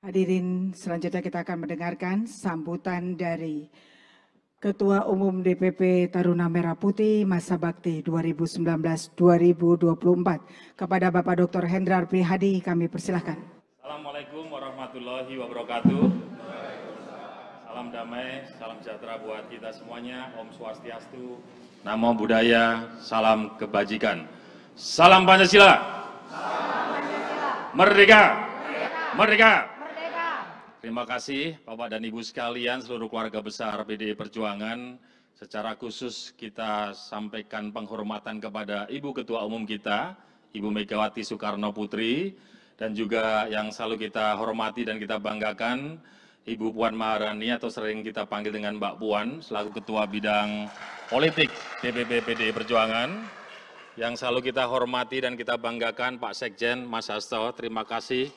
Hadirin, selanjutnya kita akan mendengarkan sambutan dari Ketua Umum DPP Taruna Merah Putih Masa Bakti 2019-2024. Kepada Bapak Dr. Hendrar Prihadi kami persilahkan. Assalamualaikum warahmatullahi wabarakatuh. Salam damai, salam sejahtera buat kita semuanya. Om Swastiastu, Namo Buddhaya, salam kebajikan. Salam Pancasila. Salam Pancasila. Merdeka. Merdeka. Merdeka. Terima kasih Bapak dan Ibu sekalian, seluruh keluarga besar PDI Perjuangan. Secara khusus kita sampaikan penghormatan kepada Ibu Ketua Umum kita, Ibu Megawati Soekarno Putri, dan juga yang selalu kita hormati dan kita banggakan, Ibu Puan Maharani atau sering kita panggil dengan Mbak Puan, selaku Ketua Bidang Politik DPP PDI Perjuangan. Yang selalu kita hormati dan kita banggakan Pak Sekjen Mas Hasto, terima kasih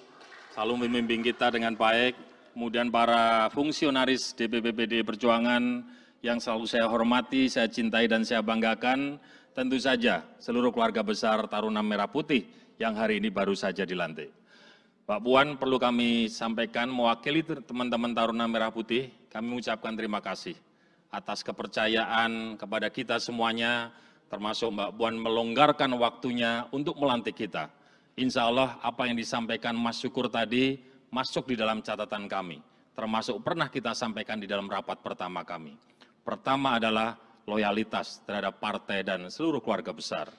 selalu membimbing kita dengan baik, kemudian para fungsionaris DPP PDI Perjuangan yang selalu saya hormati, saya cintai dan saya banggakan, tentu saja seluruh keluarga besar Taruna Merah Putih yang hari ini baru saja dilantik. Pak Puan perlu kami sampaikan mewakili teman-teman Taruna Merah Putih, kami mengucapkan terima kasih atas kepercayaan kepada kita semuanya, termasuk Mbak Puan melonggarkan waktunya untuk melantik kita. Insya Allah apa yang disampaikan Mas Syukur tadi masuk di dalam catatan kami, termasuk pernah kita sampaikan di dalam rapat pertama kami. Pertama adalah loyalitas terhadap partai dan seluruh keluarga besar.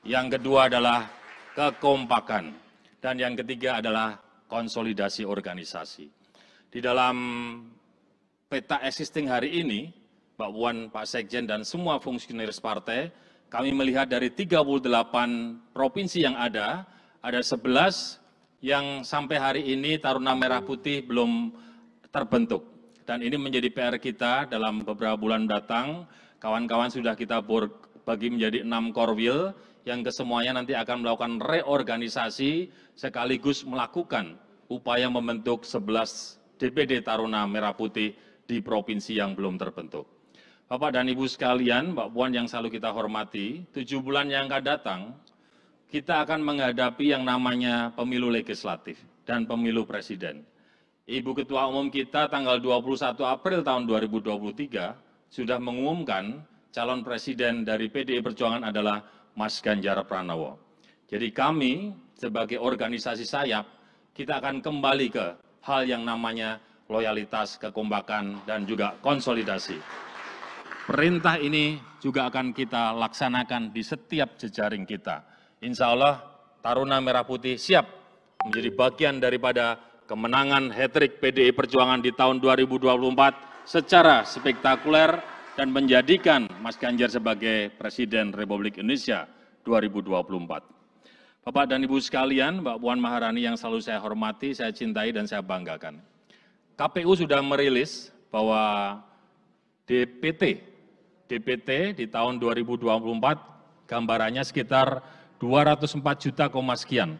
Yang kedua adalah kekompakan. Dan yang ketiga adalah konsolidasi organisasi. Di dalam peta existing hari ini, Mbak Puan, Pak Sekjen, dan semua fungsionaris partai, kami melihat dari 38 provinsi yang ada, ada 11 yang sampai hari ini Taruna Merah Putih belum terbentuk. Dan ini menjadi PR kita dalam beberapa bulan datang. Kawan-kawan sudah kita bagi menjadi enam korwil yang kesemuanya nanti akan melakukan reorganisasi sekaligus melakukan upaya membentuk 11 DPD Taruna Merah Putih di provinsi yang belum terbentuk. Bapak dan Ibu sekalian, Mbak Puan yang selalu kita hormati, tujuh bulan yang akan datang, kita akan menghadapi yang namanya pemilu legislatif dan pemilu presiden. Ibu Ketua Umum kita tanggal 21 April tahun 2023 sudah mengumumkan calon presiden dari PDI Perjuangan adalah Mas Ganjar Pranowo. Jadi kami sebagai organisasi sayap, kita akan kembali ke hal yang namanya loyalitas, kekompakan, dan juga konsolidasi. Perintah ini juga akan kita laksanakan di setiap jejaring kita insya Allah Taruna Merah Putih siap menjadi bagian daripada kemenangan hat-trick PDI Perjuangan di tahun 2024 secara spektakuler dan menjadikan Mas Ganjar sebagai Presiden Republik Indonesia 2024. Bapak dan Ibu sekalian, Mbak Puan Maharani yang selalu saya hormati, saya cintai, dan saya banggakan. KPU sudah merilis bahwa DPT, DPT di tahun 2024 gambarannya sekitar 204 juta koma sekian,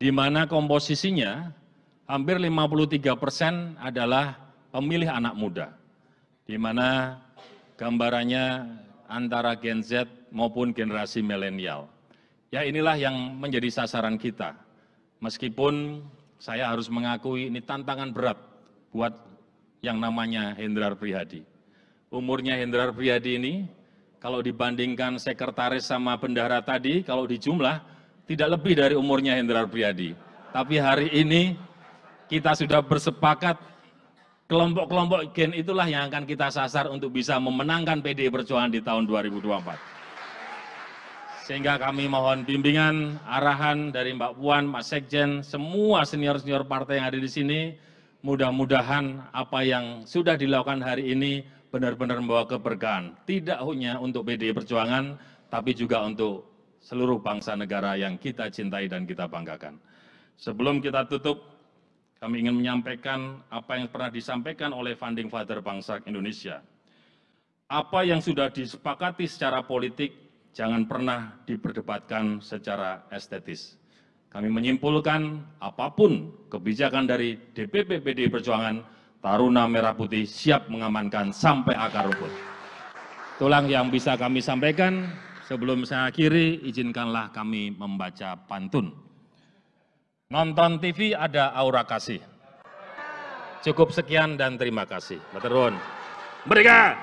di mana komposisinya hampir 53 persen adalah pemilih anak muda, di mana gambarannya antara Gen Z maupun generasi milenial. Ya inilah yang menjadi sasaran kita. Meskipun saya harus mengakui ini tantangan berat buat yang namanya Hendrar Prihadi. Umurnya Hendrar Prihadi ini kalau dibandingkan sekretaris sama bendahara tadi, kalau dijumlah tidak lebih dari umurnya Hendrar Priyadi. Tapi hari ini kita sudah bersepakat kelompok-kelompok gen itulah yang akan kita sasar untuk bisa memenangkan PDI Perjuangan di tahun 2024. Sehingga kami mohon bimbingan, arahan dari Mbak Puan, Mas Sekjen, semua senior-senior partai yang ada di sini, mudah-mudahan apa yang sudah dilakukan hari ini benar-benar membawa keberkahan. Tidak hanya untuk PDI Perjuangan, tapi juga untuk seluruh bangsa negara yang kita cintai dan kita banggakan. Sebelum kita tutup, kami ingin menyampaikan apa yang pernah disampaikan oleh Funding Father Bangsa Indonesia. Apa yang sudah disepakati secara politik jangan pernah diperdebatkan secara estetis. Kami menyimpulkan apapun kebijakan dari DPP PDI Perjuangan Taruna Merah Putih siap mengamankan sampai akar rumput. Tulang yang bisa kami sampaikan, sebelum saya akhiri, izinkanlah kami membaca pantun. Nonton TV ada aura kasih. Cukup sekian dan terima kasih. Maturun. Merdeka!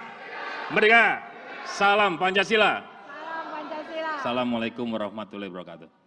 Merdeka! Salam Pancasila. Salam Pancasila. Assalamualaikum warahmatullahi wabarakatuh.